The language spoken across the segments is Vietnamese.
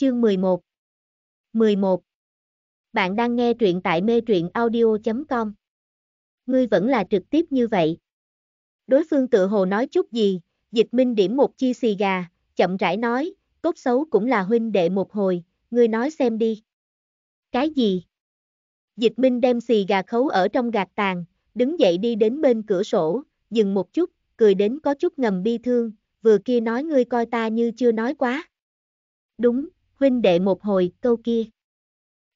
Chương 11 11. Bạn đang nghe truyện tại mê truyện audio.com Ngươi vẫn là trực tiếp như vậy. Đối phương tự hồ nói chút gì, dịch minh điểm một chi xì gà, chậm rãi nói, cốt xấu cũng là huynh đệ một hồi, ngươi nói xem đi. Cái gì? Dịch minh đem xì gà khấu ở trong gạt tàn, đứng dậy đi đến bên cửa sổ, dừng một chút, cười đến có chút ngầm bi thương, vừa kia nói ngươi coi ta như chưa nói quá. Đúng, huynh đệ một hồi, câu kia.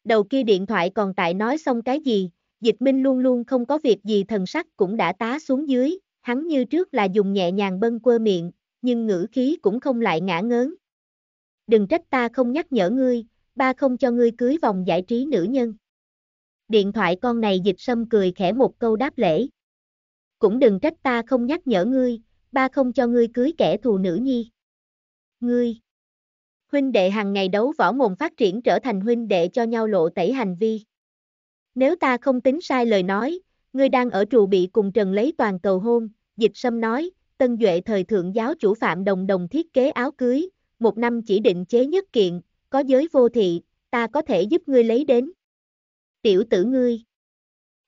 Đầu kia điện thoại còn tại nói xong cái gì, dịch minh luôn luôn không có việc gì thần sắc cũng đã tá xuống dưới, hắn như trước là dùng nhẹ nhàng bâng quơ miệng, nhưng ngữ khí cũng không lại ngã ngớn. Đừng trách ta không nhắc nhở ngươi, ba không cho ngươi cưới vòng giải trí nữ nhân. Điện thoại con này dịch sâm cười khẽ một câu đáp lễ. Cũng đừng trách ta không nhắc nhở ngươi, ba không cho ngươi cưới kẻ thù nữ nhi. Ngươi, Huynh đệ hàng ngày đấu võ mồm phát triển trở thành huynh đệ cho nhau lộ tẩy hành vi. Nếu ta không tính sai lời nói, ngươi đang ở trù bị cùng Trần lấy toàn cầu hôn, dịch sâm nói, tân duệ thời thượng giáo chủ phạm đồng đồng thiết kế áo cưới, một năm chỉ định chế nhất kiện, có giới vô thị, ta có thể giúp ngươi lấy đến. Tiểu tử ngươi.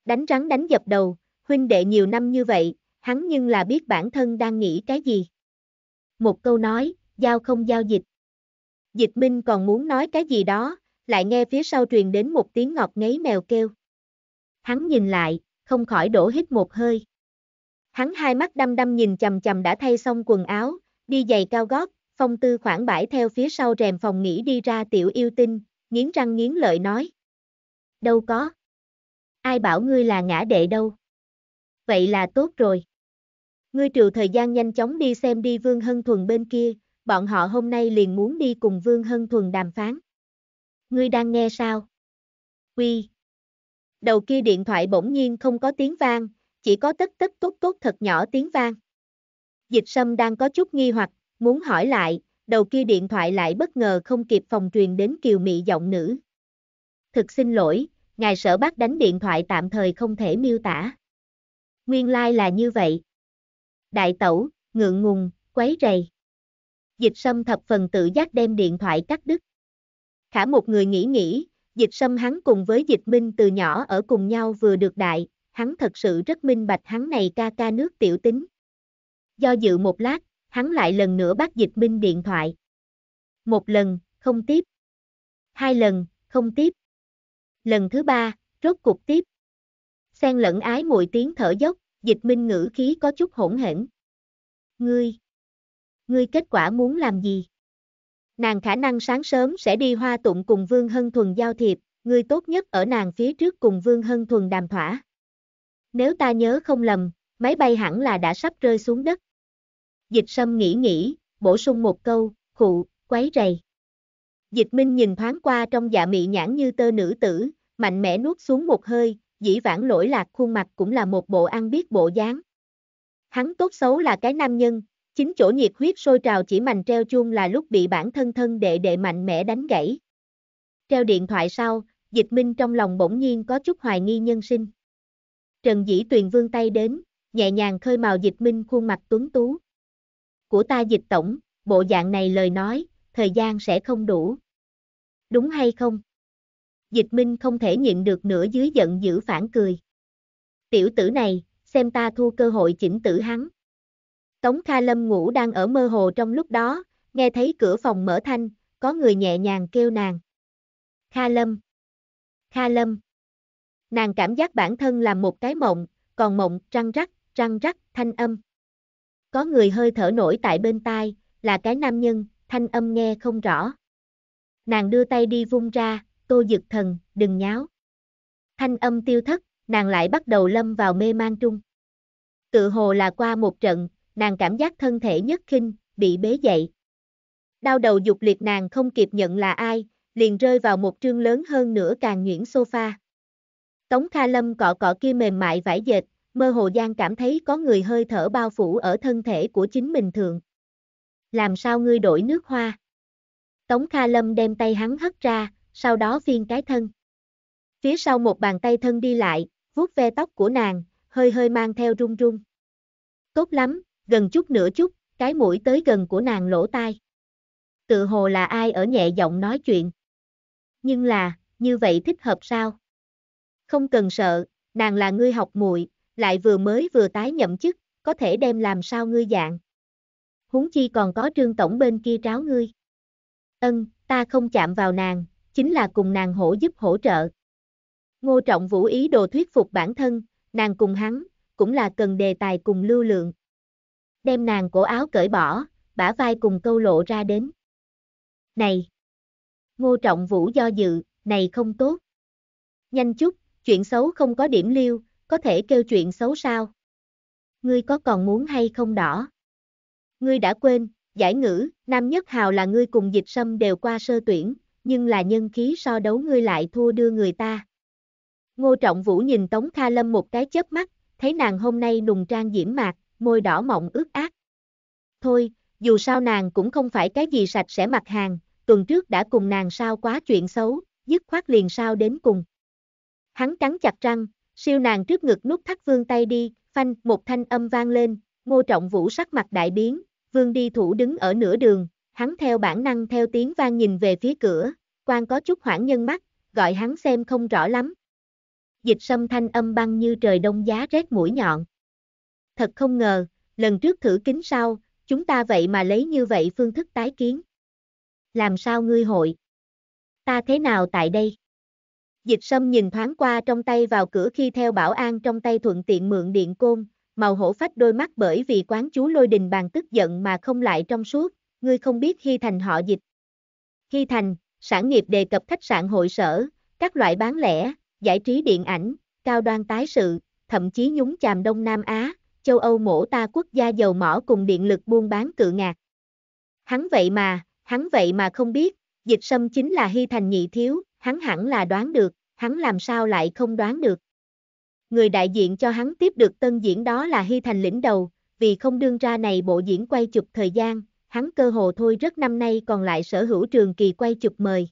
Đánh rắn đánh dập đầu, huynh đệ nhiều năm như vậy, hắn nhưng là biết bản thân đang nghĩ cái gì. Một câu nói, giao không giao dịch. Dịch Minh còn muốn nói cái gì đó, lại nghe phía sau truyền đến một tiếng ngọt ngấy mèo kêu. Hắn nhìn lại, không khỏi đổ hít một hơi. Hắn hai mắt đăm đăm nhìn chầm chầm đã thay xong quần áo, đi giày cao gót, phong tư khoảng bãi theo phía sau rèm phòng nghỉ đi ra tiểu yêu tinh, nghiến răng nghiến lợi nói. Đâu có. Ai bảo ngươi là ngã đệ đâu. Vậy là tốt rồi. Ngươi trừ thời gian nhanh chóng đi xem đi Vương Hân Thuần bên kia, bọn họ hôm nay liền muốn đi cùng Vương Hân Thuần đàm phán. Ngươi đang nghe sao? Quy. Đầu kia điện thoại bỗng nhiên không có tiếng vang, chỉ có tất tất tốt tốt thật nhỏ tiếng vang. Dịch sâm đang có chút nghi hoặc, muốn hỏi lại, đầu kia điện thoại lại bất ngờ không kịp phòng truyền đến kiều mị giọng nữ. Thực xin lỗi, ngài sở bác đánh điện thoại tạm thời không thể miêu tả. Nguyên lai like là như vậy. Đại tẩu, ngượng ngùng, quấy rầy. Dịch sâm thập phần tự giác đem điện thoại cắt đứt. Khả một người nghĩ nghĩ, dịch sâm hắn cùng với dịch minh từ nhỏ ở cùng nhau vừa được đại, hắn thật sự rất minh bạch hắn này ca ca nước tiểu tính. Do dự một lát, hắn lại lần nữa bắt dịch minh điện thoại. Một lần, không tiếp. Hai lần, không tiếp. Lần thứ ba, rốt cục tiếp. Xen lẫn ái mùi tiếng thở dốc, dịch minh ngữ khí có chút hỗn hển. Ngươi, ngươi kết quả muốn làm gì? Nàng khả năng sáng sớm sẽ đi hoa tụng cùng Vương Hân Thuần giao thiệp, ngươi tốt nhất ở nàng phía trước cùng Vương Hân Thuần đàm thỏa. Nếu ta nhớ không lầm, máy bay hẳn là đã sắp rơi xuống đất. Dịch sâm nghĩ nghĩ, bổ sung một câu, khụ, quấy rầy. Dịch minh nhìn thoáng qua trong dạ mị nhãn như tơ nữ tử, mạnh mẽ nuốt xuống một hơi, dĩ vãng lỗi lạc khuôn mặt cũng là một bộ ăn biết bộ dáng. Hắn tốt xấu là cái nam nhân, Chính chỗ nhiệt huyết sôi trào chỉ mành treo chuông là lúc bị bản thân thân đệ đệ mạnh mẽ đánh gãy. Treo điện thoại sau, dịch minh trong lòng bỗng nhiên có chút hoài nghi nhân sinh. Trần dĩ tuyền vương tay đến, nhẹ nhàng khơi màu dịch minh khuôn mặt tuấn tú. Của ta dịch tổng, bộ dạng này lời nói, thời gian sẽ không đủ. Đúng hay không? Dịch minh không thể nhịn được nữa dưới giận dữ phản cười. Tiểu tử này, xem ta thu cơ hội chỉnh tử hắn. Tống Kha Lâm ngủ đang ở mơ hồ trong lúc đó, nghe thấy cửa phòng mở thanh, có người nhẹ nhàng kêu nàng. Kha Lâm. Kha Lâm. Nàng cảm giác bản thân làm một cái mộng, còn mộng trăng rắc, trăng rắc, thanh âm. Có người hơi thở nổi tại bên tai, là cái nam nhân, thanh âm nghe không rõ. Nàng đưa tay đi vung ra, tô dực thần, đừng nháo. Thanh âm tiêu thất, nàng lại bắt đầu lâm vào mê man trung. Tự hồ là qua một trận, nàng cảm giác thân thể nhất khinh, bị bế dậy. Đau đầu dục liệt nàng không kịp nhận là ai, liền rơi vào một trương lớn hơn nữa càng nhuyễn sofa. Tống Kha Lâm cọ cọ kia mềm mại vải dệt, mơ hồ gian cảm thấy có người hơi thở bao phủ ở thân thể của chính mình thường. Làm sao ngươi đổi nước hoa? Tống Kha Lâm đem tay hắn hất ra, sau đó phiên cái thân. Phía sau một bàn tay thân đi lại, vuốt ve tóc của nàng, hơi hơi mang theo run run. Tốt lắm, gần chút nữa chút, cái mũi tới gần của nàng lỗ tai. Tự hồ là ai ở nhẹ giọng nói chuyện. Nhưng là, như vậy thích hợp sao? Không cần sợ, nàng là ngươi học muội, lại vừa mới vừa tái nhậm chức, có thể đem làm sao ngươi dạng. Huống chi còn có trương tổng bên kia tráo ngươi. Ân, ta không chạm vào nàng, chính là cùng nàng hỗ giúp hỗ trợ. Ngô Trọng Vũ ý đồ thuyết phục bản thân, nàng cùng hắn, cũng là cần đề tài cùng lưu lượng đem nàng cổ áo cởi bỏ, bả vai cùng câu lộ ra đến. Này! Ngô Trọng Vũ do dự, này không tốt. Nhanh chút, chuyện xấu không có điểm lưu, có thể kêu chuyện xấu sao? Ngươi có còn muốn hay không đỏ? Ngươi đã quên, giải ngữ, Nam Nhất Hào là ngươi cùng dịch sâm đều qua sơ tuyển, nhưng là nhân khí so đấu ngươi lại thua đưa người ta. Ngô Trọng Vũ nhìn Tống Kha Lâm một cái chớp mắt, thấy nàng hôm nay nùng trang diễm mạc, môi đỏ mọng ướt át. Thôi, dù sao nàng cũng không phải cái gì sạch sẽ mặt hàng, tuần trước đã cùng nàng sao quá chuyện xấu, dứt khoát liền sao đến cùng. Hắn cắn chặt răng, siêu nàng trước ngực nút thắt vương tay đi, phanh, một thanh âm vang lên, ngô trọng vũ sắc mặt đại biến, vương đi thủ đứng ở nửa đường, hắn theo bản năng theo tiếng vang nhìn về phía cửa, quan có chút hoảng nhân mắt, gọi hắn xem không rõ lắm. Dịch sâm thanh âm băng như trời đông giá rét mũi nhọn thật không ngờ, lần trước thử kính sau, chúng ta vậy mà lấy như vậy phương thức tái kiến. Làm sao ngươi hội? Ta thế nào tại đây? Dịch sâm nhìn thoáng qua trong tay vào cửa khi theo bảo an trong tay thuận tiện mượn điện côn, màu hổ phách đôi mắt bởi vì quán chú lôi đình bàn tức giận mà không lại trong suốt, ngươi không biết khi Thành họ dịch. khi Thành, sản nghiệp đề cập khách sạn hội sở, các loại bán lẻ, giải trí điện ảnh, cao đoan tái sự, thậm chí nhúng chàm Đông Nam Á, châu Âu mổ ta quốc gia dầu mỏ cùng điện lực buôn bán cự ngạc. Hắn vậy mà, hắn vậy mà không biết, dịch sâm chính là hy thành nhị thiếu, hắn hẳn là đoán được, hắn làm sao lại không đoán được. Người đại diện cho hắn tiếp được tân diễn đó là hy thành lĩnh đầu, vì không đương ra này bộ diễn quay chụp thời gian, hắn cơ hồ thôi rất năm nay còn lại sở hữu trường kỳ quay chụp mời.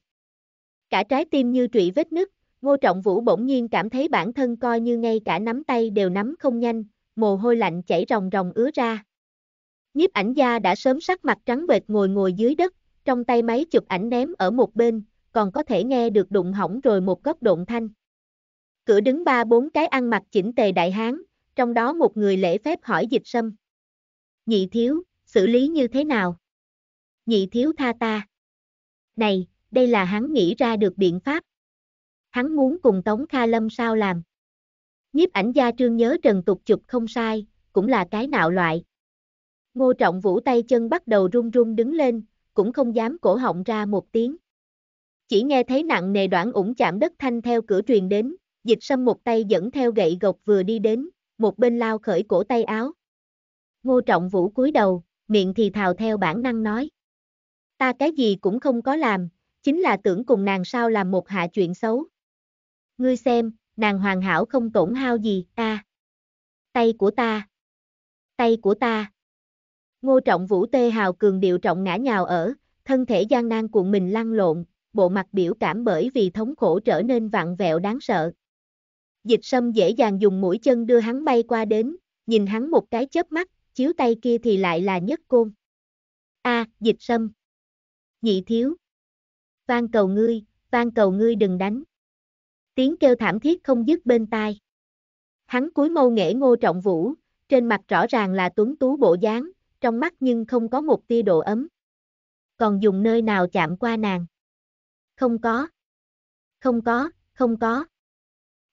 Cả trái tim như trụy vết nứt, Ngô Trọng Vũ bỗng nhiên cảm thấy bản thân coi như ngay cả nắm tay đều nắm không nhanh, mồ hôi lạnh chảy ròng ròng ứa ra. Nhiếp ảnh gia đã sớm sắc mặt trắng bệch ngồi ngồi dưới đất, trong tay máy chụp ảnh ném ở một bên, còn có thể nghe được đụng hỏng rồi một góc độn thanh. Cửa đứng ba bốn cái ăn mặc chỉnh tề đại hán, trong đó một người lễ phép hỏi dịch sâm. Nhị thiếu, xử lý như thế nào? Nhị thiếu tha ta. Này, đây là hắn nghĩ ra được biện pháp. Hắn muốn cùng Tống Kha Lâm sao làm? Nhiếp ảnh gia trương nhớ trần tục chụp không sai, cũng là cái nạo loại. Ngô trọng vũ tay chân bắt đầu run run đứng lên, cũng không dám cổ họng ra một tiếng. Chỉ nghe thấy nặng nề đoạn ủng chạm đất thanh theo cửa truyền đến, dịch sâm một tay dẫn theo gậy gộc vừa đi đến, một bên lao khởi cổ tay áo. Ngô trọng vũ cúi đầu, miệng thì thào theo bản năng nói. Ta cái gì cũng không có làm, chính là tưởng cùng nàng sao làm một hạ chuyện xấu. Ngươi xem, nàng hoàn hảo không tổn hao gì, ta. Tay của ta. Tay của ta. Ngô trọng vũ tê hào cường điệu trọng ngã nhào ở, thân thể gian nan cuộn mình lăn lộn, bộ mặt biểu cảm bởi vì thống khổ trở nên vặn vẹo đáng sợ. Dịch sâm dễ dàng dùng mũi chân đưa hắn bay qua đến, nhìn hắn một cái chớp mắt, chiếu tay kia thì lại là nhất côn. A, dịch sâm. Nhị thiếu. Van cầu ngươi, van cầu ngươi đừng đánh tiếng kêu thảm thiết không dứt bên tai. Hắn cúi mâu nghệ ngô trọng vũ, trên mặt rõ ràng là tuấn tú bộ dáng, trong mắt nhưng không có một tia độ ấm. Còn dùng nơi nào chạm qua nàng? Không có. Không có, không có.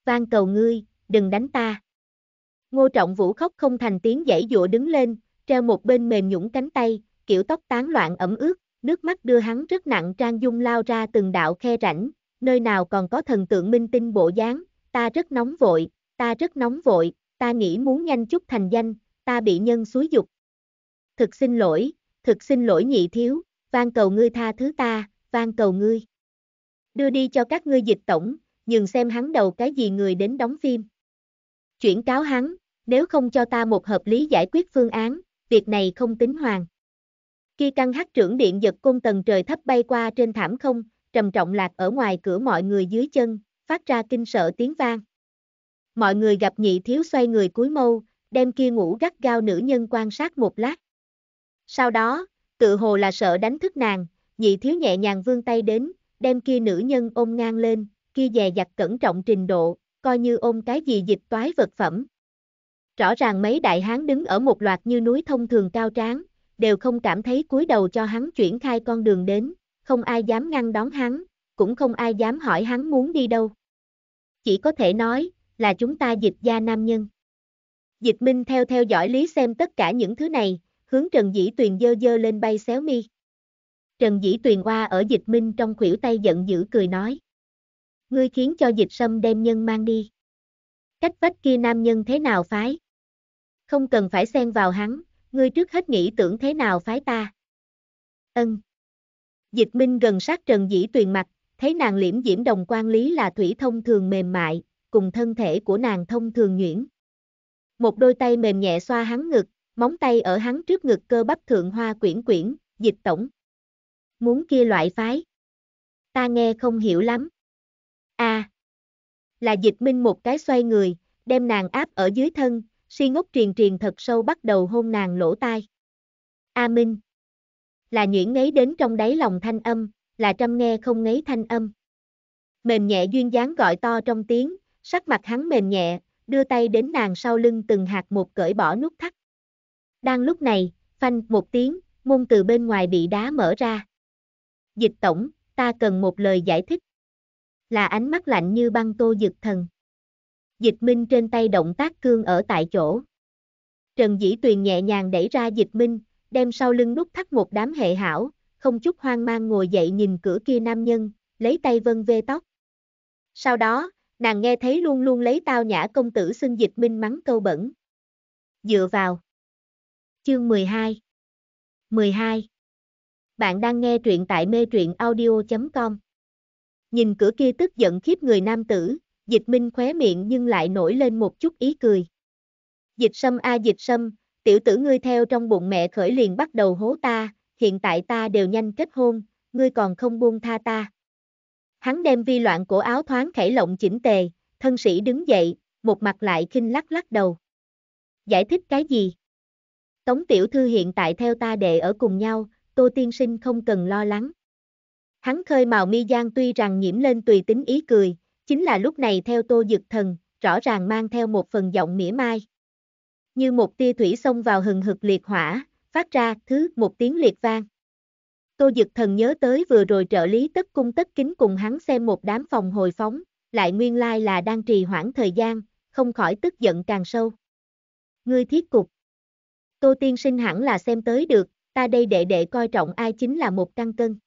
Van cầu ngươi, đừng đánh ta. Ngô trọng vũ khóc không thành tiếng dãy dụa đứng lên, treo một bên mềm nhũng cánh tay, kiểu tóc tán loạn ẩm ướt, nước mắt đưa hắn rất nặng trang dung lao ra từng đạo khe rảnh, nơi nào còn có thần tượng minh tinh bộ dáng, ta rất nóng vội, ta rất nóng vội, ta nghĩ muốn nhanh chút thành danh, ta bị nhân xúi dục. Thực xin lỗi, thực xin lỗi nhị thiếu, van cầu ngươi tha thứ ta, van cầu ngươi. Đưa đi cho các ngươi dịch tổng, nhường xem hắn đầu cái gì người đến đóng phim. Chuyển cáo hắn, nếu không cho ta một hợp lý giải quyết phương án, việc này không tính hoàng. Khi căn hắc trưởng điện giật côn tầng trời thấp bay qua trên thảm không, trầm trọng lạc ở ngoài cửa mọi người dưới chân, phát ra kinh sợ tiếng vang. Mọi người gặp nhị thiếu xoay người cúi mâu, đem kia ngủ gắt gao nữ nhân quan sát một lát. Sau đó, tự hồ là sợ đánh thức nàng, nhị thiếu nhẹ nhàng vươn tay đến, đem kia nữ nhân ôm ngang lên, kia dè dặt cẩn trọng trình độ, coi như ôm cái gì dịch toái vật phẩm. Rõ ràng mấy đại hán đứng ở một loạt như núi thông thường cao tráng, đều không cảm thấy cúi đầu cho hắn chuyển khai con đường đến, không ai dám ngăn đón hắn, cũng không ai dám hỏi hắn muốn đi đâu. Chỉ có thể nói, là chúng ta dịch gia nam nhân. Dịch Minh theo theo dõi lý xem tất cả những thứ này, hướng Trần Dĩ Tuyền dơ dơ lên bay xéo mi. Trần Dĩ Tuyền qua ở dịch Minh trong khuỷu tay giận dữ cười nói. Ngươi khiến cho dịch sâm đem nhân mang đi. Cách vách kia nam nhân thế nào phái? Không cần phải xen vào hắn, ngươi trước hết nghĩ tưởng thế nào phái ta. Ân. Dịch Minh gần sát Trần Dĩ Tuyền mặt, thấy nàng liễm diễm đồng quan lý là thủy thông thường mềm mại, cùng thân thể của nàng thông thường nhuyễn. Một đôi tay mềm nhẹ xoa hắn ngực, móng tay ở hắn trước ngực cơ bắp thượng hoa quyển quyển, dịch tổng. Muốn kia loại phái. Ta nghe không hiểu lắm. a Là dịch minh một cái xoay người, đem nàng áp ở dưới thân, si ngốc truyền truyền thật sâu bắt đầu hôn nàng lỗ tai. A Minh là nhuyễn ngấy đến trong đáy lòng thanh âm, là trăm nghe không ngấy thanh âm. Mềm nhẹ duyên dáng gọi to trong tiếng, sắc mặt hắn mềm nhẹ, đưa tay đến nàng sau lưng từng hạt một cởi bỏ nút thắt. Đang lúc này, phanh một tiếng, môn từ bên ngoài bị đá mở ra. Dịch tổng, ta cần một lời giải thích. Là ánh mắt lạnh như băng tô dực thần. Dịch minh trên tay động tác cương ở tại chỗ. Trần Dĩ Tuyền nhẹ nhàng đẩy ra dịch minh, đem sau lưng nút thắt một đám hệ hảo, không chút hoang mang ngồi dậy nhìn cửa kia nam nhân, lấy tay vân vê tóc. Sau đó, nàng nghe thấy luôn luôn lấy tao nhã công tử xưng dịch minh mắng câu bẩn. Dựa vào. Chương 12 12 Bạn đang nghe truyện tại mê truyện audio.com Nhìn cửa kia tức giận khiếp người nam tử, dịch minh khóe miệng nhưng lại nổi lên một chút ý cười. Dịch sâm a dịch sâm, tiểu tử ngươi theo trong bụng mẹ khởi liền bắt đầu hố ta, hiện tại ta đều nhanh kết hôn, ngươi còn không buông tha ta. Hắn đem vi loạn cổ áo thoáng khẩy lộng chỉnh tề, thân sĩ đứng dậy, một mặt lại khinh lắc lắc đầu. Giải thích cái gì? Tống tiểu thư hiện tại theo ta đệ ở cùng nhau, tô tiên sinh không cần lo lắng. Hắn khơi màu mi gian tuy rằng nhiễm lên tùy tính ý cười, chính là lúc này theo tô dực thần, rõ ràng mang theo một phần giọng mỉa mai như một tia thủy xông vào hừng hực liệt hỏa, phát ra thứ một tiếng liệt vang. Tô Dực Thần nhớ tới vừa rồi trợ lý tất cung tất kính cùng hắn xem một đám phòng hồi phóng, lại nguyên lai là đang trì hoãn thời gian, không khỏi tức giận càng sâu. Ngươi thiết cục. Tô Tiên Sinh hẳn là xem tới được, ta đây đệ đệ coi trọng ai chính là một căn cân.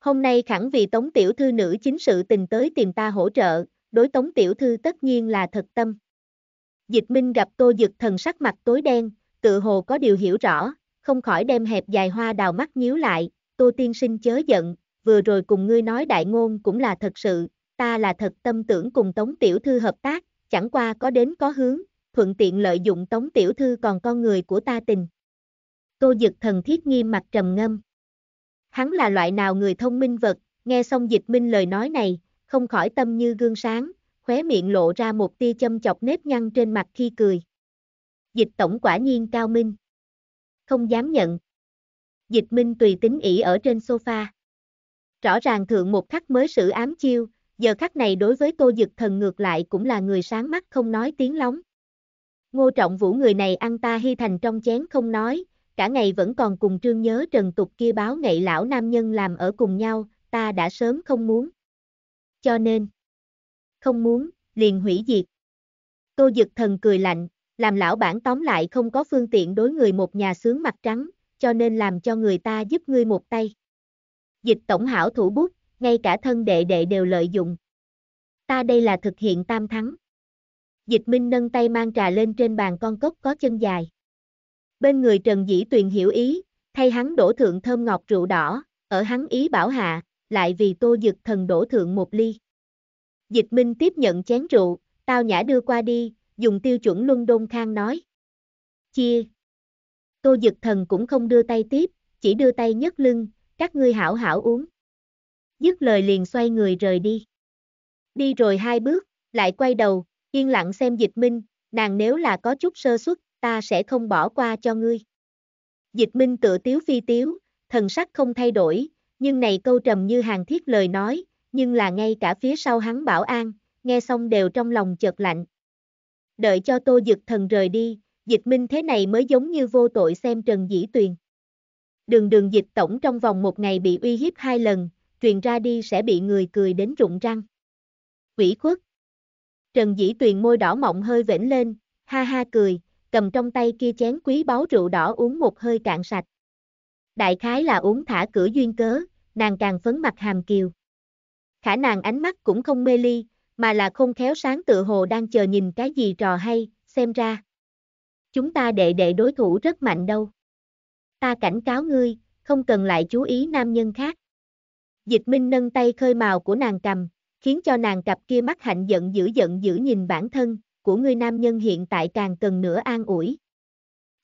Hôm nay khẳng vì Tống Tiểu Thư nữ chính sự tình tới tìm ta hỗ trợ, đối Tống Tiểu Thư tất nhiên là thật tâm, Dịch Minh gặp Tô Dực thần sắc mặt tối đen, tự hồ có điều hiểu rõ, không khỏi đem hẹp dài hoa đào mắt nhíu lại, Tô Tiên Sinh chớ giận, vừa rồi cùng ngươi nói đại ngôn cũng là thật sự, ta là thật tâm tưởng cùng Tống Tiểu Thư hợp tác, chẳng qua có đến có hướng, thuận tiện lợi dụng Tống Tiểu Thư còn con người của ta tình. Tô Dực thần thiết nghiêm mặt trầm ngâm. Hắn là loại nào người thông minh vật, nghe xong dịch minh lời nói này, không khỏi tâm như gương sáng, khóe miệng lộ ra một tia châm chọc nếp nhăn trên mặt khi cười. Dịch tổng quả nhiên cao minh. Không dám nhận. Dịch minh tùy tính ỉ ở trên sofa. Rõ ràng thượng một khắc mới sử ám chiêu, giờ khắc này đối với tô dực thần ngược lại cũng là người sáng mắt không nói tiếng lóng. Ngô trọng vũ người này ăn ta hy thành trong chén không nói, cả ngày vẫn còn cùng trương nhớ trần tục kia báo nghệ lão nam nhân làm ở cùng nhau, ta đã sớm không muốn. Cho nên không muốn, liền hủy diệt. Tô Dực Thần cười lạnh, làm lão bản tóm lại không có phương tiện đối người một nhà sướng mặt trắng, cho nên làm cho người ta giúp ngươi một tay. Dịch tổng hảo thủ bút, ngay cả thân đệ đệ đều lợi dụng. Ta đây là thực hiện tam thắng. Dịch Minh nâng tay mang trà lên trên bàn con cốc có chân dài. Bên người Trần Dĩ Tuyền hiểu ý, thay hắn đổ thượng thơm ngọt rượu đỏ, ở hắn ý bảo hạ, lại vì tô dực thần đổ thượng một ly. Dịch Minh tiếp nhận chén rượu, tao nhã đưa qua đi, dùng tiêu chuẩn luân đôn khang nói. Chia. Tô Dực Thần cũng không đưa tay tiếp, chỉ đưa tay nhấc lưng, các ngươi hảo hảo uống. Dứt lời liền xoay người rời đi. Đi rồi hai bước, lại quay đầu, yên lặng xem Dịch Minh, nàng nếu là có chút sơ suất, ta sẽ không bỏ qua cho ngươi. Dịch Minh tựa tiếu phi tiếu, thần sắc không thay đổi, nhưng này câu trầm như hàng thiết lời nói, nhưng là ngay cả phía sau hắn bảo an, nghe xong đều trong lòng chợt lạnh. Đợi cho tô dực thần rời đi, dịch minh thế này mới giống như vô tội xem Trần Dĩ Tuyền. Đường đường dịch tổng trong vòng một ngày bị uy hiếp hai lần, truyền ra đi sẽ bị người cười đến rụng răng. Quỷ khuất. Trần Dĩ Tuyền môi đỏ mọng hơi vểnh lên, ha ha cười, cầm trong tay kia chén quý báu rượu đỏ uống một hơi cạn sạch. Đại khái là uống thả cửa duyên cớ, nàng càng phấn mặt hàm kiều khả nàng ánh mắt cũng không mê ly, mà là không khéo sáng tựa hồ đang chờ nhìn cái gì trò hay, xem ra. Chúng ta đệ đệ đối thủ rất mạnh đâu. Ta cảnh cáo ngươi, không cần lại chú ý nam nhân khác. Dịch Minh nâng tay khơi màu của nàng cầm, khiến cho nàng cặp kia mắt hạnh giận dữ giận dữ nhìn bản thân, của người nam nhân hiện tại càng cần nữa an ủi.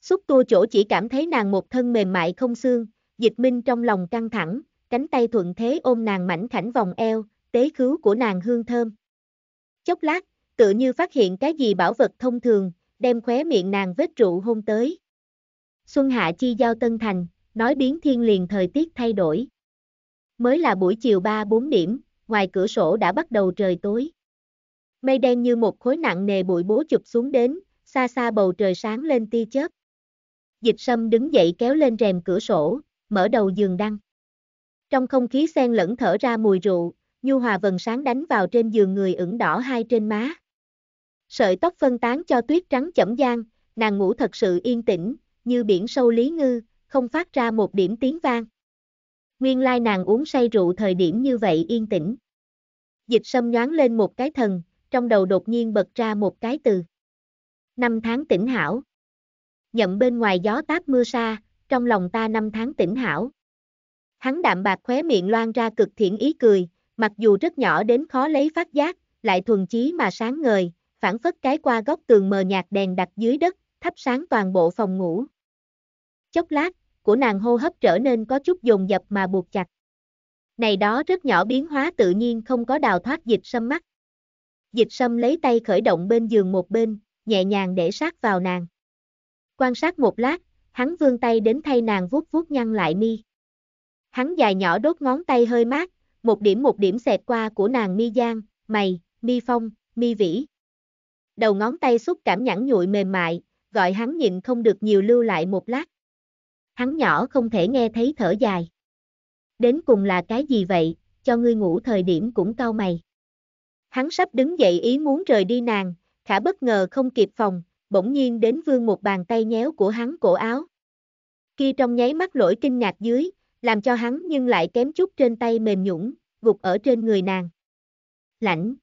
Xúc cô chỗ chỉ cảm thấy nàng một thân mềm mại không xương, dịch minh trong lòng căng thẳng, cánh tay thuận thế ôm nàng mảnh khảnh vòng eo, tế khứu của nàng hương thơm. Chốc lát, tự như phát hiện cái gì bảo vật thông thường, đem khóe miệng nàng vết rượu hôn tới. Xuân Hạ chi giao Tân Thành, nói biến thiên liền thời tiết thay đổi. Mới là buổi chiều 3-4 điểm, ngoài cửa sổ đã bắt đầu trời tối. Mây đen như một khối nặng nề bụi bố chụp xuống đến, xa xa bầu trời sáng lên tia chớp. Dịch sâm đứng dậy kéo lên rèm cửa sổ, mở đầu giường đăng. Trong không khí xen lẫn thở ra mùi rượu, nhu hòa vần sáng đánh vào trên giường người ửng đỏ hai trên má. Sợi tóc phân tán cho tuyết trắng chẩm gian, nàng ngủ thật sự yên tĩnh, như biển sâu lý ngư, không phát ra một điểm tiếng vang. Nguyên lai nàng uống say rượu thời điểm như vậy yên tĩnh. Dịch sâm nhoáng lên một cái thần, trong đầu đột nhiên bật ra một cái từ. Năm tháng tỉnh hảo. Nhậm bên ngoài gió táp mưa xa, trong lòng ta năm tháng tỉnh hảo. Hắn đạm bạc khóe miệng loan ra cực thiện ý cười, mặc dù rất nhỏ đến khó lấy phát giác, lại thuần chí mà sáng ngời, phản phất cái qua góc tường mờ nhạt đèn đặt dưới đất, thắp sáng toàn bộ phòng ngủ. Chốc lát, của nàng hô hấp trở nên có chút dồn dập mà buộc chặt. Này đó rất nhỏ biến hóa tự nhiên không có đào thoát dịch sâm mắt. Dịch sâm lấy tay khởi động bên giường một bên, nhẹ nhàng để sát vào nàng. Quan sát một lát, hắn vươn tay đến thay nàng vuốt vuốt nhăn lại mi. Hắn dài nhỏ đốt ngón tay hơi mát, một điểm một điểm xẹt qua của nàng mi giang, mày, mi phong, mi vĩ. Đầu ngón tay xúc cảm nhẵn nhụi mềm mại, gọi hắn nhìn không được nhiều lưu lại một lát. Hắn nhỏ không thể nghe thấy thở dài. Đến cùng là cái gì vậy, cho ngươi ngủ thời điểm cũng cao mày. Hắn sắp đứng dậy ý muốn rời đi nàng, khả bất ngờ không kịp phòng, bỗng nhiên đến vương một bàn tay nhéo của hắn cổ áo. Kia trong nháy mắt lỗi kinh ngạc dưới, làm cho hắn nhưng lại kém chút trên tay mềm nhũng, gục ở trên người nàng. Lạnh.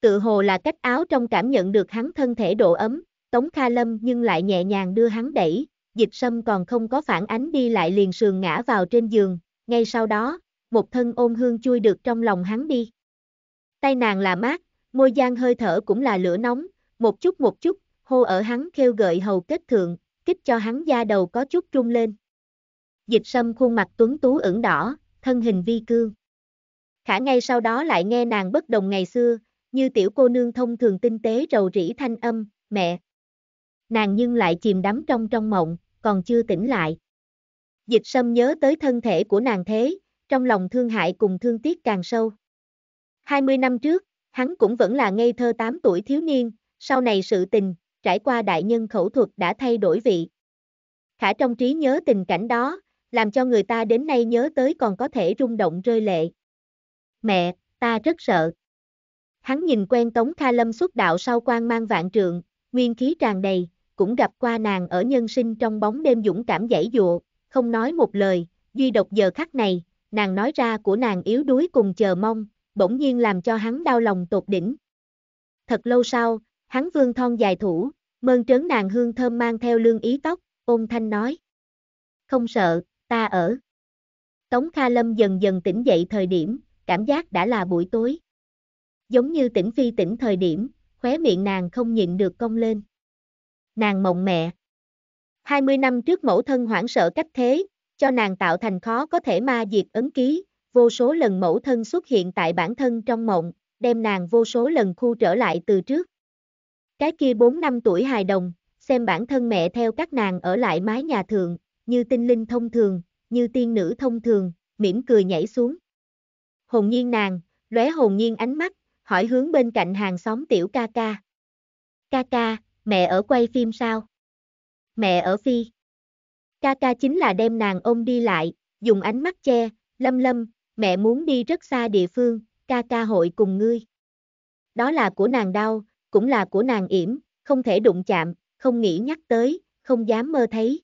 Tự hồ là cách áo trong cảm nhận được hắn thân thể độ ấm, Tống Kha Lâm nhưng lại nhẹ nhàng đưa hắn đẩy, dịch sâm còn không có phản ánh đi lại liền sườn ngã vào trên giường, ngay sau đó, một thân ôn hương chui được trong lòng hắn đi. Tay nàng là mát, môi gian hơi thở cũng là lửa nóng, một chút một chút, hô ở hắn kêu gợi hầu kết thượng, kích cho hắn da đầu có chút trung lên dịch sâm khuôn mặt tuấn tú ửng đỏ, thân hình vi cương. Khả ngay sau đó lại nghe nàng bất đồng ngày xưa, như tiểu cô nương thông thường tinh tế rầu rĩ thanh âm, mẹ. Nàng nhưng lại chìm đắm trong trong mộng, còn chưa tỉnh lại. Dịch sâm nhớ tới thân thể của nàng thế, trong lòng thương hại cùng thương tiếc càng sâu. 20 năm trước, hắn cũng vẫn là ngây thơ 8 tuổi thiếu niên, sau này sự tình, trải qua đại nhân khẩu thuật đã thay đổi vị. Khả trong trí nhớ tình cảnh đó, làm cho người ta đến nay nhớ tới còn có thể rung động rơi lệ. Mẹ, ta rất sợ. Hắn nhìn quen Tống Kha Lâm xuất đạo sau quan mang vạn trượng, nguyên khí tràn đầy, cũng gặp qua nàng ở nhân sinh trong bóng đêm dũng cảm giải dụa, không nói một lời, duy độc giờ khắc này, nàng nói ra của nàng yếu đuối cùng chờ mong, bỗng nhiên làm cho hắn đau lòng tột đỉnh. Thật lâu sau, hắn vương thon dài thủ, mơn trớn nàng hương thơm mang theo lương ý tóc, ôn thanh nói. Không sợ, ta ở. Tống Kha Lâm dần dần tỉnh dậy thời điểm, cảm giác đã là buổi tối. Giống như tỉnh phi tỉnh thời điểm, khóe miệng nàng không nhịn được cong lên. Nàng mộng mẹ. 20 năm trước mẫu thân hoảng sợ cách thế, cho nàng tạo thành khó có thể ma diệt ấn ký, vô số lần mẫu thân xuất hiện tại bản thân trong mộng, đem nàng vô số lần khu trở lại từ trước. Cái kia 4 năm tuổi hài đồng, xem bản thân mẹ theo các nàng ở lại mái nhà thường, như tinh linh thông thường, như tiên nữ thông thường, mỉm cười nhảy xuống. Hồn nhiên nàng, lóe hồn nhiên ánh mắt, hỏi hướng bên cạnh hàng xóm tiểu ca ca. Ca ca, mẹ ở quay phim sao? Mẹ ở phi. Ca ca chính là đem nàng ôm đi lại, dùng ánh mắt che, lâm lâm, mẹ muốn đi rất xa địa phương, ca ca hội cùng ngươi. Đó là của nàng đau, cũng là của nàng yểm, không thể đụng chạm, không nghĩ nhắc tới, không dám mơ thấy.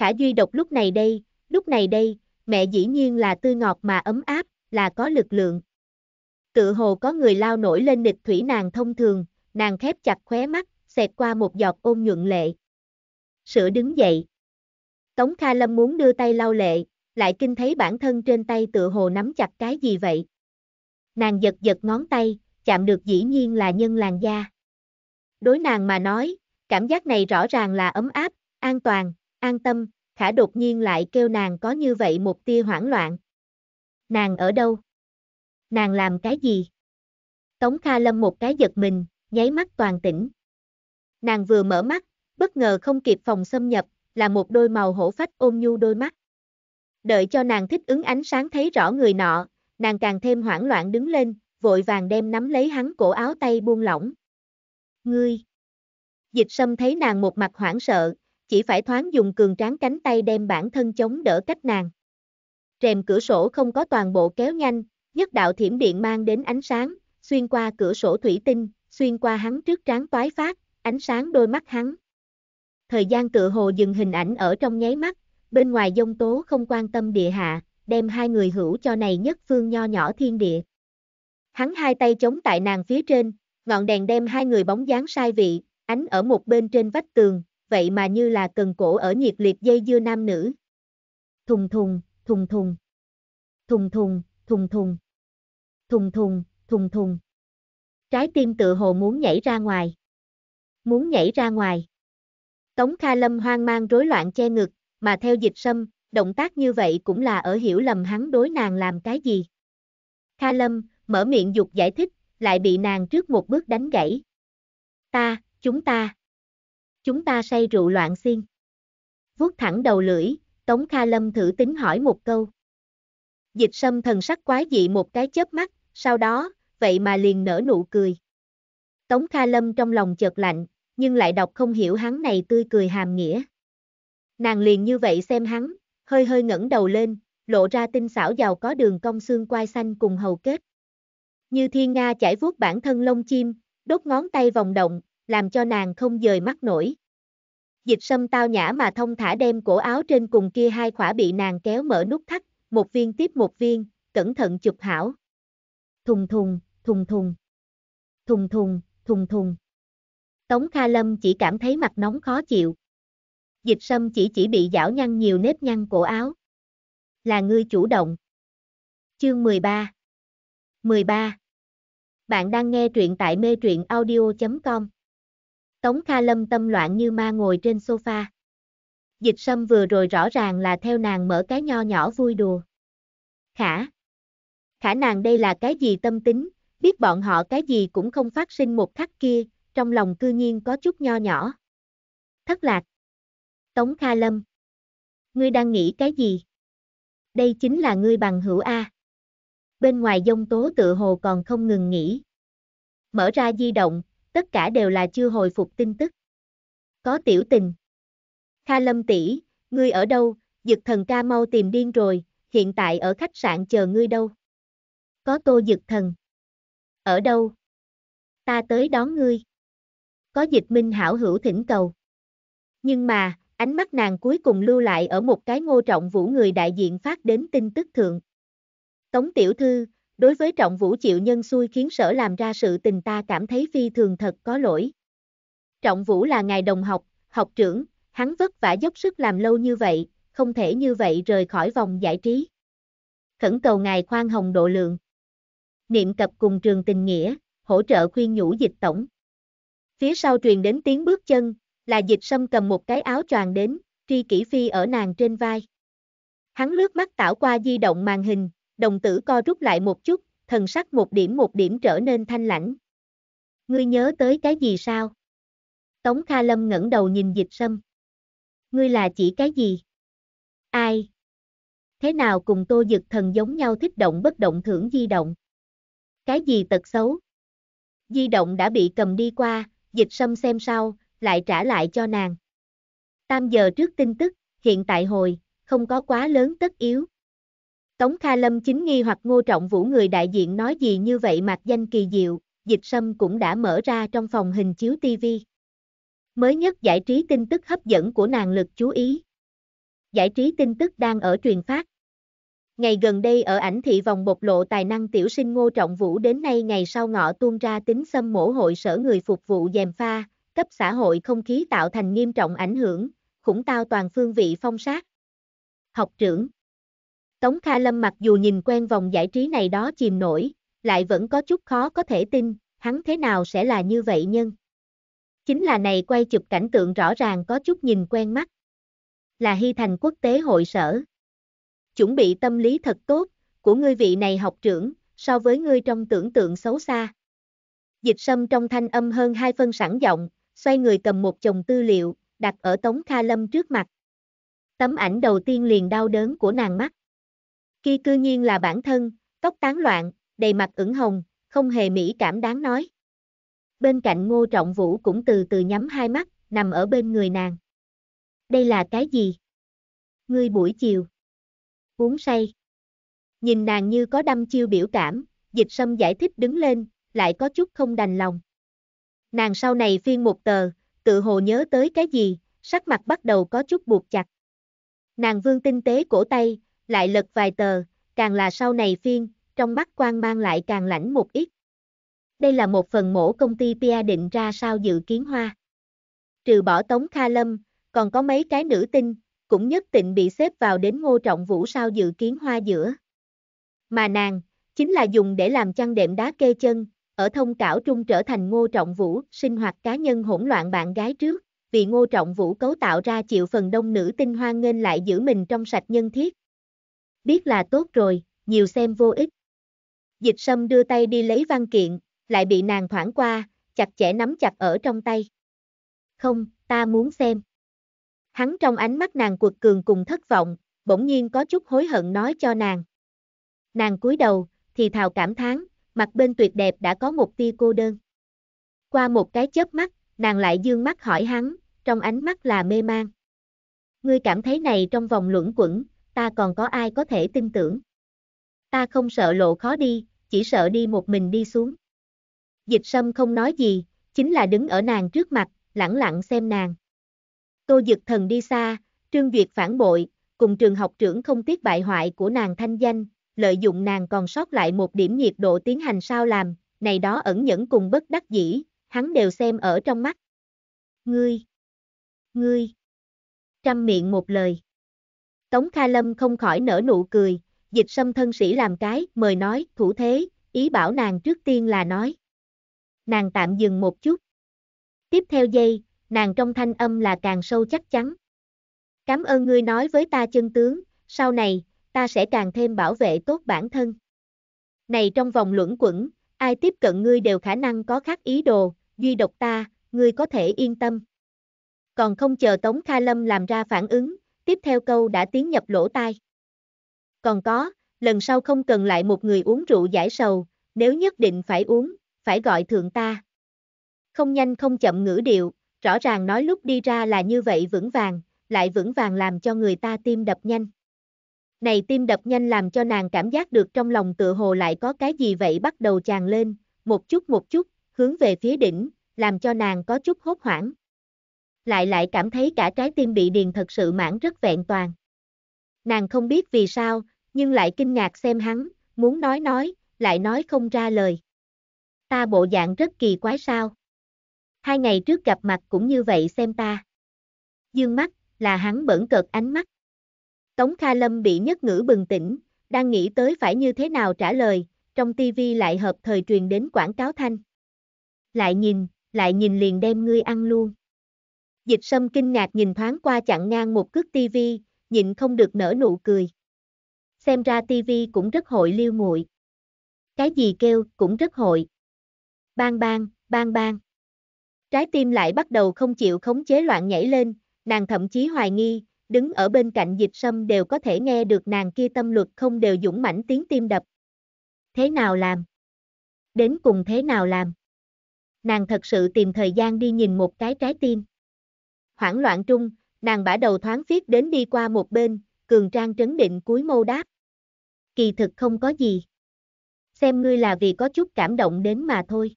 Khả Duy độc lúc này đây, lúc này đây, mẹ dĩ nhiên là tươi ngọt mà ấm áp, là có lực lượng. Tự hồ có người lao nổi lên nịch thủy nàng thông thường, nàng khép chặt khóe mắt, xẹt qua một giọt ôn nhuận lệ. Sửa đứng dậy. Tống Kha Lâm muốn đưa tay lau lệ, lại kinh thấy bản thân trên tay tự hồ nắm chặt cái gì vậy. Nàng giật giật ngón tay, chạm được dĩ nhiên là nhân làn da. Đối nàng mà nói, cảm giác này rõ ràng là ấm áp, an toàn, An tâm, khả đột nhiên lại kêu nàng có như vậy một tia hoảng loạn. Nàng ở đâu? Nàng làm cái gì? Tống Kha Lâm một cái giật mình, nháy mắt toàn tỉnh. Nàng vừa mở mắt, bất ngờ không kịp phòng xâm nhập, là một đôi màu hổ phách ôm nhu đôi mắt. Đợi cho nàng thích ứng ánh sáng thấy rõ người nọ, nàng càng thêm hoảng loạn đứng lên, vội vàng đem nắm lấy hắn cổ áo tay buông lỏng. Ngươi! Dịch sâm thấy nàng một mặt hoảng sợ, chỉ phải thoáng dùng cường tráng cánh tay đem bản thân chống đỡ cách nàng. Rèm cửa sổ không có toàn bộ kéo nhanh, nhất đạo thiểm điện mang đến ánh sáng, xuyên qua cửa sổ thủy tinh, xuyên qua hắn trước trán toái phát, ánh sáng đôi mắt hắn. Thời gian tựa hồ dừng hình ảnh ở trong nháy mắt, bên ngoài dông tố không quan tâm địa hạ, đem hai người hữu cho này nhất phương nho nhỏ thiên địa. Hắn hai tay chống tại nàng phía trên, ngọn đèn đem hai người bóng dáng sai vị, ánh ở một bên trên vách tường, vậy mà như là cần cổ ở nhiệt liệt dây dưa nam nữ. Thùng thùng, thùng thùng. Thùng thùng, thùng thùng. Thùng thùng, thùng thùng. Trái tim tự hồ muốn nhảy ra ngoài. Muốn nhảy ra ngoài. Tống Kha Lâm hoang mang rối loạn che ngực, mà theo dịch sâm, động tác như vậy cũng là ở hiểu lầm hắn đối nàng làm cái gì. Kha Lâm, mở miệng dục giải thích, lại bị nàng trước một bước đánh gãy. Ta, chúng ta chúng ta say rượu loạn xiên. Vuốt thẳng đầu lưỡi, Tống Kha Lâm thử tính hỏi một câu. Dịch sâm thần sắc quái dị một cái chớp mắt, sau đó, vậy mà liền nở nụ cười. Tống Kha Lâm trong lòng chợt lạnh, nhưng lại đọc không hiểu hắn này tươi cười hàm nghĩa. Nàng liền như vậy xem hắn, hơi hơi ngẩng đầu lên, lộ ra tinh xảo giàu có đường cong xương quai xanh cùng hầu kết. Như thiên nga chảy vuốt bản thân lông chim, đốt ngón tay vòng động, làm cho nàng không dời mắt nổi. Dịch sâm tao nhã mà thông thả đem cổ áo trên cùng kia hai khỏa bị nàng kéo mở nút thắt, một viên tiếp một viên, cẩn thận chụp hảo. Thùng thùng, thùng thùng. Thùng thùng, thùng thùng. Tống Kha Lâm chỉ cảm thấy mặt nóng khó chịu. Dịch sâm chỉ chỉ bị dảo nhăn nhiều nếp nhăn cổ áo. Là ngươi chủ động. Chương 13 13 Bạn đang nghe truyện tại mê truyện audio.com Tống Kha Lâm tâm loạn như ma ngồi trên sofa. Dịch sâm vừa rồi rõ ràng là theo nàng mở cái nho nhỏ vui đùa. Khả. Khả nàng đây là cái gì tâm tính, biết bọn họ cái gì cũng không phát sinh một khắc kia, trong lòng cư nhiên có chút nho nhỏ. Thất lạc. Tống Kha Lâm. Ngươi đang nghĩ cái gì? Đây chính là ngươi bằng hữu A. Bên ngoài dông tố tự hồ còn không ngừng nghỉ. Mở ra di động, tất cả đều là chưa hồi phục tin tức. Có tiểu tình. Kha Lâm tỷ, ngươi ở đâu, Dực thần ca mau tìm điên rồi, hiện tại ở khách sạn chờ ngươi đâu. Có tô dực thần. Ở đâu? Ta tới đón ngươi. Có dịch minh hảo hữu thỉnh cầu. Nhưng mà, ánh mắt nàng cuối cùng lưu lại ở một cái ngô trọng vũ người đại diện phát đến tin tức thượng. Tống tiểu thư, đối với trọng vũ chịu nhân xui khiến sở làm ra sự tình ta cảm thấy phi thường thật có lỗi. Trọng vũ là ngài đồng học, học trưởng, hắn vất vả dốc sức làm lâu như vậy, không thể như vậy rời khỏi vòng giải trí. Khẩn cầu ngài khoan hồng độ lượng. Niệm cập cùng trường tình nghĩa, hỗ trợ khuyên nhủ dịch tổng. Phía sau truyền đến tiếng bước chân, là dịch sâm cầm một cái áo choàng đến, tri kỷ phi ở nàng trên vai. Hắn lướt mắt tảo qua di động màn hình, đồng tử co rút lại một chút, thần sắc một điểm một điểm trở nên thanh lãnh. Ngươi nhớ tới cái gì sao? Tống Kha Lâm ngẩng đầu nhìn dịch sâm. Ngươi là chỉ cái gì? Ai? Thế nào cùng tô dực thần giống nhau thích động bất động thưởng di động? Cái gì tật xấu? Di động đã bị cầm đi qua, dịch sâm xem sau, lại trả lại cho nàng. Tam giờ trước tin tức, hiện tại hồi, không có quá lớn tất yếu. Tống Kha Lâm chính nghi hoặc Ngô Trọng Vũ người đại diện nói gì như vậy mặt danh kỳ diệu, dịch sâm cũng đã mở ra trong phòng hình chiếu TV. Mới nhất giải trí tin tức hấp dẫn của nàng lực chú ý. Giải trí tin tức đang ở truyền phát. Ngày gần đây ở ảnh thị vòng bộc lộ tài năng tiểu sinh Ngô Trọng Vũ đến nay ngày sau ngọ tuôn ra tính xâm mổ hội sở người phục vụ dèm pha, cấp xã hội không khí tạo thành nghiêm trọng ảnh hưởng, khủng tao toàn phương vị phong sát. Học trưởng Tống Kha Lâm mặc dù nhìn quen vòng giải trí này đó chìm nổi, lại vẫn có chút khó có thể tin, hắn thế nào sẽ là như vậy nhân. Chính là này quay chụp cảnh tượng rõ ràng có chút nhìn quen mắt. Là Hy Thành Quốc tế hội sở. Chuẩn bị tâm lý thật tốt, của ngươi vị này học trưởng, so với ngươi trong tưởng tượng xấu xa. Dịch sâm trong thanh âm hơn hai phân sẵn giọng, xoay người cầm một chồng tư liệu, đặt ở Tống Kha Lâm trước mặt. Tấm ảnh đầu tiên liền đau đớn của nàng mắt kia cư nhiên là bản thân, tóc tán loạn, đầy mặt ửng hồng, không hề mỹ cảm đáng nói. Bên cạnh ngô trọng vũ cũng từ từ nhắm hai mắt, nằm ở bên người nàng. Đây là cái gì? Ngươi buổi chiều. Uống say. Nhìn nàng như có đâm chiêu biểu cảm, dịch sâm giải thích đứng lên, lại có chút không đành lòng. Nàng sau này phiên một tờ, tự hồ nhớ tới cái gì, sắc mặt bắt đầu có chút buộc chặt. Nàng vương tinh tế cổ tay, lại lật vài tờ, càng là sau này phiên, trong mắt quan mang lại càng lãnh một ít. Đây là một phần mổ công ty Pia định ra sao dự kiến hoa. Trừ bỏ Tống Kha Lâm, còn có mấy cái nữ tinh, cũng nhất định bị xếp vào đến ngô trọng vũ sao dự kiến hoa giữa. Mà nàng, chính là dùng để làm chăn đệm đá kê chân, ở thông cảo trung trở thành ngô trọng vũ, sinh hoạt cá nhân hỗn loạn bạn gái trước, vì ngô trọng vũ cấu tạo ra chịu phần đông nữ tinh hoa nghênh lại giữ mình trong sạch nhân thiết, biết là tốt rồi, nhiều xem vô ích. Dịch sâm đưa tay đi lấy văn kiện, lại bị nàng thoảng qua, chặt chẽ nắm chặt ở trong tay. Không, ta muốn xem. Hắn trong ánh mắt nàng cuột cường cùng thất vọng, bỗng nhiên có chút hối hận nói cho nàng. Nàng cúi đầu, thì thào cảm thán, mặt bên tuyệt đẹp đã có một tia cô đơn. Qua một cái chớp mắt, nàng lại dương mắt hỏi hắn, trong ánh mắt là mê mang. Ngươi cảm thấy này trong vòng luẩn quẩn, ta còn có ai có thể tin tưởng. Ta không sợ lộ khó đi, chỉ sợ đi một mình đi xuống. Dịch sâm không nói gì, chính là đứng ở nàng trước mặt, lẳng lặng xem nàng. Tô dực thần đi xa, Trương Duyệt phản bội, cùng trường học trưởng không tiếc bại hoại của nàng thanh danh, lợi dụng nàng còn sót lại một điểm nhiệt độ tiến hành sao làm, này đó ẩn nhẫn cùng bất đắc dĩ, hắn đều xem ở trong mắt. Ngươi! Ngươi! Trăm miệng một lời. Tống Kha Lâm không khỏi nở nụ cười, dịch sâm thân sĩ làm cái, mời nói, thủ thế, ý bảo nàng trước tiên là nói. Nàng tạm dừng một chút. Tiếp theo giây, nàng trong thanh âm là càng sâu chắc chắn. Cảm ơn ngươi nói với ta chân tướng, sau này, ta sẽ càng thêm bảo vệ tốt bản thân. Này trong vòng luẩn quẩn, ai tiếp cận ngươi đều khả năng có khác ý đồ, duy độc ta, ngươi có thể yên tâm. Còn không chờ Tống Kha Lâm làm ra phản ứng, tiếp theo câu đã tiến nhập lỗ tai. Còn có, lần sau không cần lại một người uống rượu giải sầu, nếu nhất định phải uống, phải gọi thượng ta. Không nhanh không chậm ngữ điệu, rõ ràng nói lúc đi ra là như vậy vững vàng, lại vững vàng làm cho người ta tim đập nhanh. Này tim đập nhanh làm cho nàng cảm giác được trong lòng tựa hồ lại có cái gì vậy bắt đầu tràn lên, một chút một chút, hướng về phía đỉnh, làm cho nàng có chút hốt hoảng lại lại cảm thấy cả trái tim bị điền thật sự mãn rất vẹn toàn. Nàng không biết vì sao, nhưng lại kinh ngạc xem hắn, muốn nói nói, lại nói không ra lời. Ta bộ dạng rất kỳ quái sao. Hai ngày trước gặp mặt cũng như vậy xem ta. Dương mắt, là hắn bẩn cợt ánh mắt. Tống Kha Lâm bị nhất ngữ bừng tỉnh, đang nghĩ tới phải như thế nào trả lời, trong tivi lại hợp thời truyền đến quảng cáo thanh. Lại nhìn, lại nhìn liền đem ngươi ăn luôn. Dịch sâm kinh ngạc nhìn thoáng qua chặn ngang một cước tivi, nhịn không được nở nụ cười. Xem ra tivi cũng rất hội liêu muội. Cái gì kêu cũng rất hội. Bang bang, bang bang. Trái tim lại bắt đầu không chịu khống chế loạn nhảy lên, nàng thậm chí hoài nghi, đứng ở bên cạnh dịch sâm đều có thể nghe được nàng kia tâm luật không đều dũng mãnh tiếng tim đập. Thế nào làm? Đến cùng thế nào làm? Nàng thật sự tìm thời gian đi nhìn một cái trái tim hoảng loạn trung, nàng bả đầu thoáng phiết đến đi qua một bên, cường trang trấn định cuối mâu đáp. Kỳ thực không có gì. Xem ngươi là vì có chút cảm động đến mà thôi.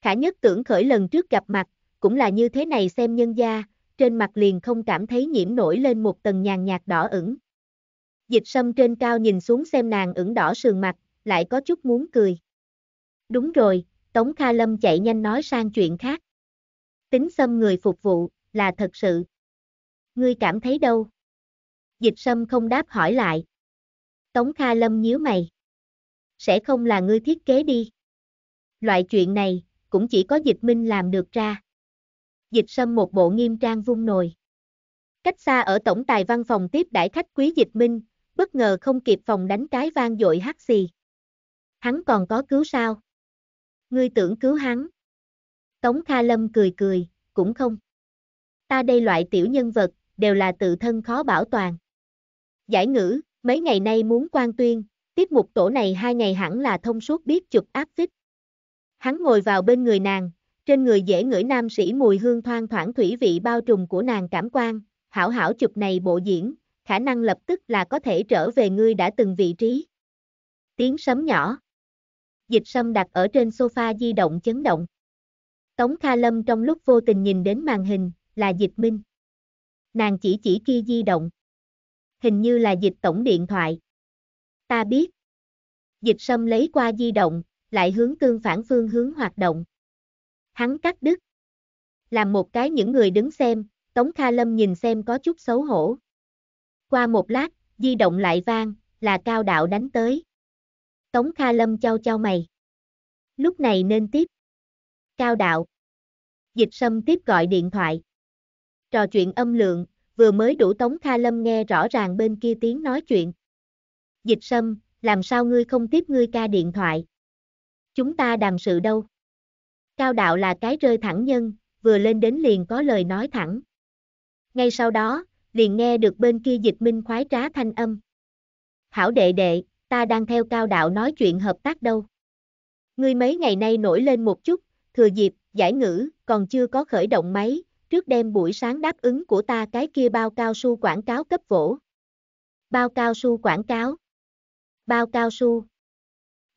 Khả nhất tưởng khởi lần trước gặp mặt, cũng là như thế này xem nhân gia, trên mặt liền không cảm thấy nhiễm nổi lên một tầng nhàn nhạt đỏ ửng. Dịch sâm trên cao nhìn xuống xem nàng ửng đỏ sườn mặt, lại có chút muốn cười. Đúng rồi, Tống Kha Lâm chạy nhanh nói sang chuyện khác. Tính xâm người phục vụ, là thật sự. Ngươi cảm thấy đâu? Dịch sâm không đáp hỏi lại. Tống Kha Lâm nhíu mày. Sẽ không là ngươi thiết kế đi. Loại chuyện này, cũng chỉ có dịch minh làm được ra. Dịch sâm một bộ nghiêm trang vung nồi. Cách xa ở tổng tài văn phòng tiếp đãi khách quý dịch minh, bất ngờ không kịp phòng đánh cái vang dội hát xì. Hắn còn có cứu sao? Ngươi tưởng cứu hắn. Tống Kha Lâm cười cười, cũng không ta đây loại tiểu nhân vật, đều là tự thân khó bảo toàn. Giải ngữ, mấy ngày nay muốn quan tuyên, tiếp mục tổ này hai ngày hẳn là thông suốt biết chụp áp phích. Hắn ngồi vào bên người nàng, trên người dễ ngửi nam sĩ mùi hương thoang thoảng thủy vị bao trùm của nàng cảm quan, hảo hảo chụp này bộ diễn, khả năng lập tức là có thể trở về ngươi đã từng vị trí. Tiếng sấm nhỏ. Dịch sâm đặt ở trên sofa di động chấn động. Tống Kha Lâm trong lúc vô tình nhìn đến màn hình, là dịch minh. Nàng chỉ chỉ kia di động. Hình như là dịch tổng điện thoại. Ta biết. Dịch sâm lấy qua di động, lại hướng tương phản phương hướng hoạt động. Hắn cắt đứt. Làm một cái những người đứng xem, Tống Kha Lâm nhìn xem có chút xấu hổ. Qua một lát, di động lại vang, là cao đạo đánh tới. Tống Kha Lâm trao trao mày. Lúc này nên tiếp. Cao đạo. Dịch sâm tiếp gọi điện thoại trò chuyện âm lượng, vừa mới đủ Tống Kha Lâm nghe rõ ràng bên kia tiếng nói chuyện. Dịch sâm, làm sao ngươi không tiếp ngươi ca điện thoại? Chúng ta đàm sự đâu? Cao đạo là cái rơi thẳng nhân, vừa lên đến liền có lời nói thẳng. Ngay sau đó, liền nghe được bên kia dịch minh khoái trá thanh âm. Hảo đệ đệ, ta đang theo cao đạo nói chuyện hợp tác đâu. Ngươi mấy ngày nay nổi lên một chút, thừa dịp, giải ngữ, còn chưa có khởi động máy, trước đêm buổi sáng đáp ứng của ta cái kia bao cao su quảng cáo cấp vỗ. Bao cao su quảng cáo. Bao cao su.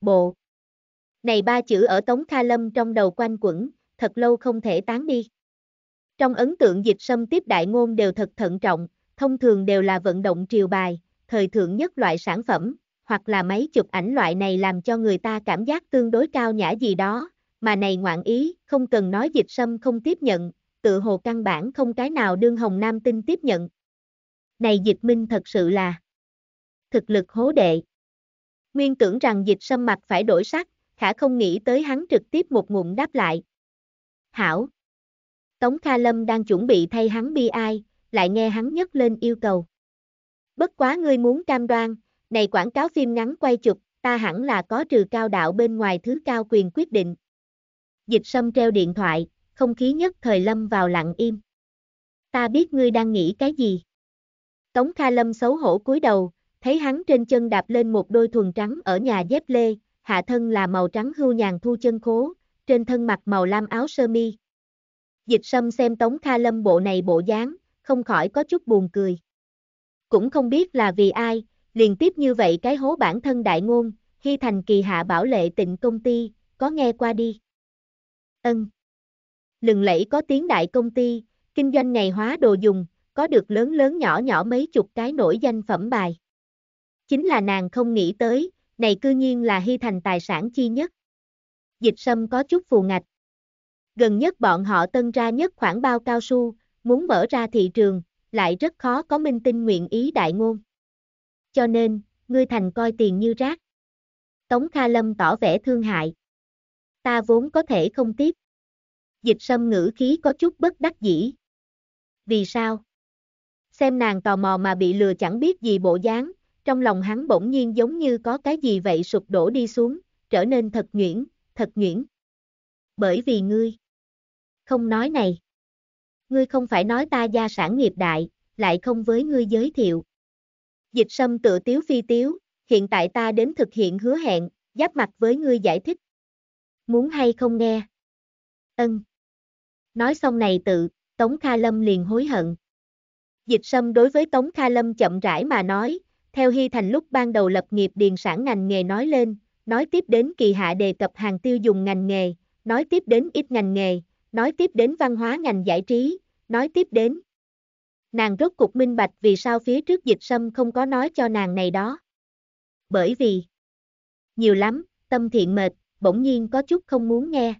Bộ. Này ba chữ ở Tống Kha Lâm trong đầu quanh quẩn, thật lâu không thể tán đi. Trong ấn tượng dịch sâm tiếp đại ngôn đều thật thận trọng, thông thường đều là vận động triều bài, thời thượng nhất loại sản phẩm, hoặc là máy chụp ảnh loại này làm cho người ta cảm giác tương đối cao nhã gì đó, mà này ngoạn ý, không cần nói dịch sâm không tiếp nhận, tự hồ căn bản không cái nào đương Hồng Nam Tinh tiếp nhận. Này dịch minh thật sự là thực lực hố đệ. Nguyên tưởng rằng dịch sâm mặt phải đổi sắc, khả không nghĩ tới hắn trực tiếp một ngụm đáp lại. Hảo. Tống Kha Lâm đang chuẩn bị thay hắn bi ai, lại nghe hắn nhấc lên yêu cầu. Bất quá ngươi muốn cam đoan, này quảng cáo phim ngắn quay chụp, ta hẳn là có trừ cao đạo bên ngoài thứ cao quyền quyết định. Dịch sâm treo điện thoại, không khí nhất thời lâm vào lặng im. Ta biết ngươi đang nghĩ cái gì. Tống Kha Lâm xấu hổ cúi đầu, thấy hắn trên chân đạp lên một đôi thuần trắng ở nhà dép lê, hạ thân là màu trắng hưu nhàn thu chân khố, trên thân mặc màu lam áo sơ mi. Dịch sâm xem Tống Kha Lâm bộ này bộ dáng, không khỏi có chút buồn cười. Cũng không biết là vì ai, liền tiếp như vậy cái hố bản thân đại ngôn, hy thành kỳ hạ bảo lệ tịnh công ty, có nghe qua đi. Ân lừng lẫy có tiếng đại công ty, kinh doanh ngày hóa đồ dùng, có được lớn lớn nhỏ nhỏ mấy chục cái nổi danh phẩm bài. Chính là nàng không nghĩ tới, này cư nhiên là hy thành tài sản chi nhất. Dịch sâm có chút phù ngạch. Gần nhất bọn họ tân ra nhất khoảng bao cao su, muốn mở ra thị trường, lại rất khó có minh tinh nguyện ý đại ngôn. Cho nên, ngươi thành coi tiền như rác. Tống Kha Lâm tỏ vẻ thương hại. Ta vốn có thể không tiếp. Dịch sâm ngữ khí có chút bất đắc dĩ. Vì sao? Xem nàng tò mò mà bị lừa chẳng biết gì bộ dáng, trong lòng hắn bỗng nhiên giống như có cái gì vậy sụp đổ đi xuống, trở nên thật nhuyễn, thật nhuyễn. Bởi vì ngươi không nói này. Ngươi không phải nói ta gia sản nghiệp đại, lại không với ngươi giới thiệu. Dịch sâm tự tiếu phi tiếu, hiện tại ta đến thực hiện hứa hẹn, giáp mặt với ngươi giải thích. Muốn hay không nghe? Ân. Nói xong này tự, Tống Kha Lâm liền hối hận. Dịch sâm đối với Tống Kha Lâm chậm rãi mà nói, theo Hy Thành lúc ban đầu lập nghiệp điền sản ngành nghề nói lên, nói tiếp đến kỳ hạ đề cập hàng tiêu dùng ngành nghề, nói tiếp đến ít ngành nghề, nói tiếp đến văn hóa ngành giải trí, nói tiếp đến. Nàng rốt cục minh bạch vì sao phía trước dịch sâm không có nói cho nàng này đó. Bởi vì, nhiều lắm, tâm thiện mệt, bỗng nhiên có chút không muốn nghe.